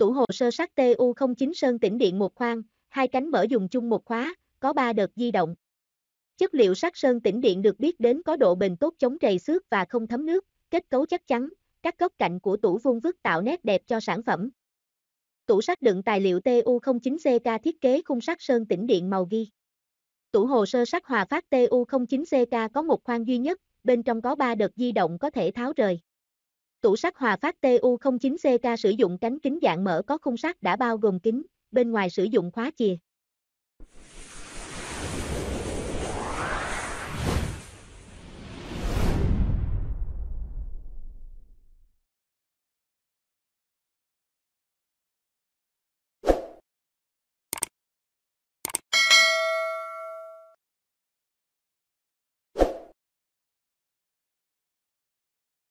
tủ hồ sơ sắt TU09 Sơn Tĩnh Điện một khoang, hai cánh mở dùng chung một khóa, có ba đợt di động. Chất liệu sắt sơn tĩnh điện được biết đến có độ bền tốt chống trầy xước và không thấm nước, kết cấu chắc chắn, các góc cạnh của tủ vuông vức tạo nét đẹp cho sản phẩm. Tủ sắt đựng tài liệu TU09CK thiết kế khung sắt sơn tĩnh điện màu ghi. Tủ hồ sơ sắt hòa phát TU09CK có một khoang duy nhất, bên trong có 3 đợt di động có thể tháo rời. Tủ sắt Hòa Phát TU09CK sử dụng cánh kính dạng mở có khung sắt đã bao gồm kính, bên ngoài sử dụng khóa chìa.